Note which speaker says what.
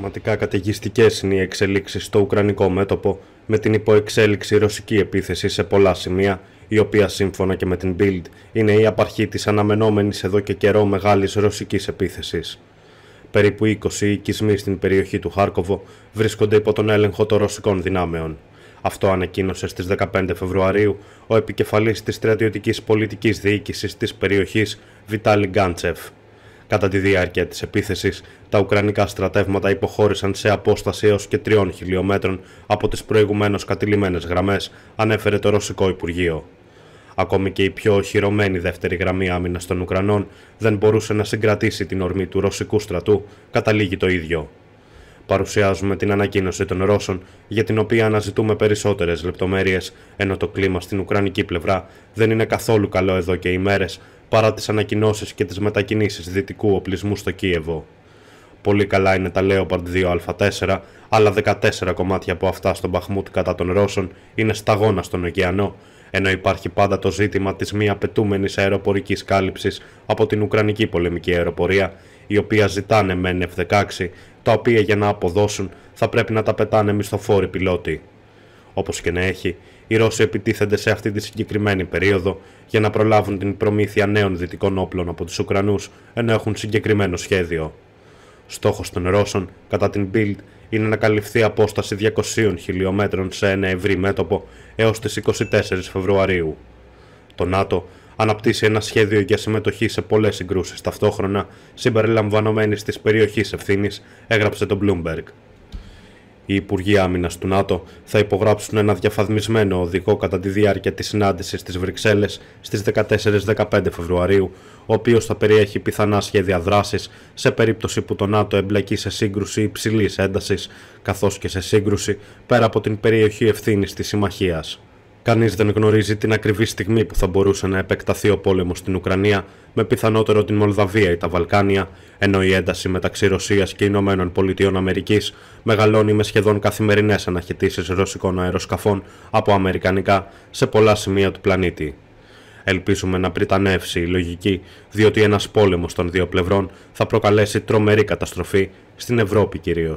Speaker 1: πραγματικά καταιγιστικές είναι οι εξελίξεις στο Ουκρανικό μέτωπο με την υποεξέλιξη ρωσική επίθεση σε πολλά σημεία, η οποία σύμφωνα και με την Bild είναι η απαρχή της αναμενόμενης εδώ και καιρό μεγάλης ρωσικής επίθεσης. Περίπου 20 οικισμοί στην περιοχή του Χάρκοβο βρίσκονται υπό τον έλεγχο των ρωσικών δυνάμεων. Αυτό ανακοίνωσε στις 15 Φεβρουαρίου ο επικεφαλής της Στρατιωτικής πολιτικής διοίκησης της περιοχής Βιτάλι Γκάντσεφ. Κατά τη διάρκεια της επίθεσης, τα Ουκρανικά στρατεύματα υποχώρησαν σε απόσταση έως και 3 χιλιόμετρων από τις προηγουμένως κατηλημένες γραμμές, ανέφερε το Ρωσικό Υπουργείο. Ακόμη και η πιο οχυρωμένη δεύτερη γραμμή άμυνας των Ουκρανών δεν μπορούσε να συγκρατήσει την ορμή του Ρωσικού στρατού, καταλήγει το ίδιο. Παρουσιάζουμε την ανακοίνωση των Ρώσων για την οποία αναζητούμε περισσότερες λεπτομέρειες, ενώ το κλίμα στην Ουκρανική πλευρά δεν είναι καθόλου καλό εδώ και ημέρες, παρά τις ανακοινώσεις και τις μετακινήσεις δυτικού οπλισμού στο Κίεβο. Πολύ καλά είναι τα Leopard 2α4, αλλά 14 κομμάτια από αυτά στον Παχμούτ κατά των Ρώσων είναι σταγόνα στον ωκεανό, ενώ υπάρχει πάντα το ζήτημα της μη απαιτούμενης αεροπορικής κάλυψης από την Ουκρανική πολεμική αεροπορία, η οποία ζητάνε μεν F-16, τα οποία για να αποδώσουν θα πρέπει να τα πετάνε μισθοφόροι πιλότοι. Όπως και να έχει, οι Ρώσοι επιτίθενται σε αυτή τη συγκεκριμένη περίοδο για να προλάβουν την προμήθεια νέων δυτικών όπλων από τους Ουκρανούς ενώ έχουν συγκεκριμένο σχέδιο. Στόχος των Ρώσων, κατά την Bild, είναι να καλυφθεί απόσταση 200 χιλιόμετρων σε ένα ευρύ μέτωπο έως τις 24 Φεβρουαρίου. Το ΝΑΤΟ αναπτύσσει ένα σχέδιο για συμμετοχή σε πολλές συγκρούσεις ταυτόχρονα, συμπεριλαμβανόμένη της περιοχής ευθύνης, έγραψε τον Bloomberg. Οι Υπουργοί Άμυνας του ΝΑΤΟ θα υπογράψουν ένα διαφαδμισμένο οδηγό κατά τη διάρκεια της συνάντησης στι Βρυξέλλες στις 14-15 Φεβρουαρίου, ο οποίος θα περιέχει πιθανά σχέδια δράσης σε περίπτωση που το ΝΑΤΟ εμπλακεί σε σύγκρουση υψηλής έντασης, καθώς και σε σύγκρουση πέρα από την περιοχή ευθύνης της Συμμαχίας. Κανείς δεν γνωρίζει την ακριβή στιγμή που θα μπορούσε να επεκταθεί ο πόλεμος στην Ουκρανία με πιθανότερο την Μολδαβία ή τα Βαλκάνια, ενώ η ένταση μεταξύ Ρωσίας και Ηνωμένων Πολιτειών Αμερικής μεγαλώνει με σχεδόν καθημερινές αναχαιτήσεις ρωσικών αεροσκαφών από αμερικανικά σε πολλά σημεία του πλανήτη. Ελπίζουμε να πριτανεύσει η λογική, διότι ένας πόλεμος των δύο πλευρών θα προκαλέσει τρομερή καταστροφή, στην Ευρώπη κυρίως.